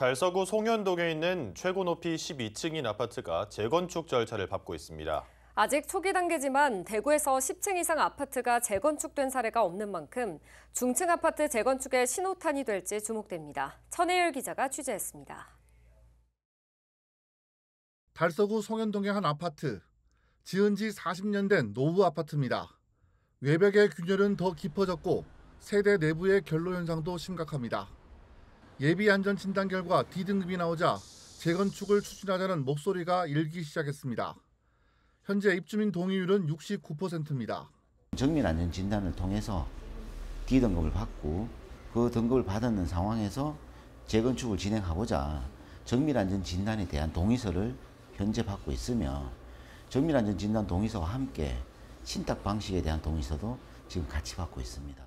달서구 송현동에 있는 최고 높이 12층인 아파트가 재건축 절차를 밟고 있습니다. 아직 초기 단계지만 대구에서 10층 이상 아파트가 재건축된 사례가 없는 만큼 중층 아파트 재건축의 신호탄이 될지 주목됩니다. 천혜열 기자가 취재했습니다. 달서구 송현동의 한 아파트. 지은 지 40년 된 노후 아파트입니다. 외벽의 균열은 더 깊어졌고 세대 내부의 결로 현상도 심각합니다. 예비 안전 진단 결과 D등급이 나오자 재건축을 추진하자는 목소리가 일기 시작했습니다. 현재 입주민 동의율은 69%입니다. 정밀 안전 진단을 통해서 D등급을 받고 그 등급을 받았는 상황에서 재건축을 진행하고자 정밀 안전 진단에 대한 동의서를 현재 받고 있으며 정밀 안전 진단 동의서와 함께 신탁 방식에 대한 동의서도 지금 같이 받고 있습니다.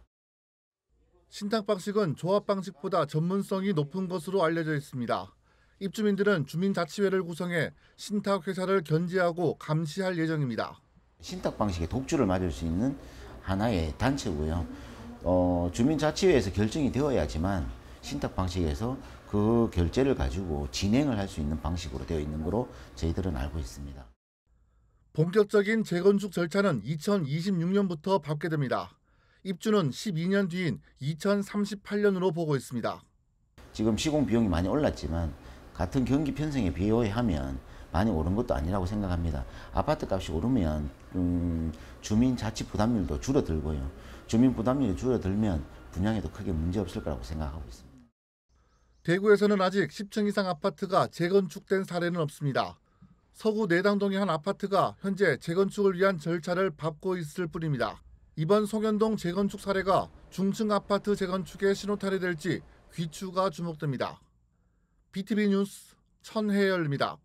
신탁 방식은 조합 방식보다 전문성이 높은 것으로 알려져 있습니다. 입주민들은 주민자치회를 구성해 신탁 회사를 견제하고 감시할 예정입니다. 신탁 방식의 독주를 맞을 수 있는 하나의 단체고요. 어, 주민자치회에서 결정이 되어야지만 신탁 방식에서 그 결제를 가지고 진행을 할 수 있는 방식으로 되어 있는 거로 저희들은 알고 있습니다. 본격적인 재건축 절차는 2026년부터 밟게 됩니다. 입주는 12년 뒤인 2038년으로 보고 있습니다. 지금 시공 비용이 많이 올랐지만 같은 경기 편성에 비교하면 많이 오른 것도 아니라고 생각합니다. 아파트 값이 오르면 음, 주민 자치 부담률도 줄어들고요. 주민 부담률이 줄어들면 분양에도 크게 문제 없을 거라고 생각하고 있습니다. 대구에서는 아직 10층 이상 아파트가 재건축된 사례는 없습니다. 서구 내당동의 한 아파트가 현재 재건축을 위한 절차를 밟고 있을 뿐입니다. 이번 송현동 재건축 사례가 중층 아파트 재건축의 신호탄이 될지 귀추가 주목됩니다. BTV 뉴스 천혜열입니다.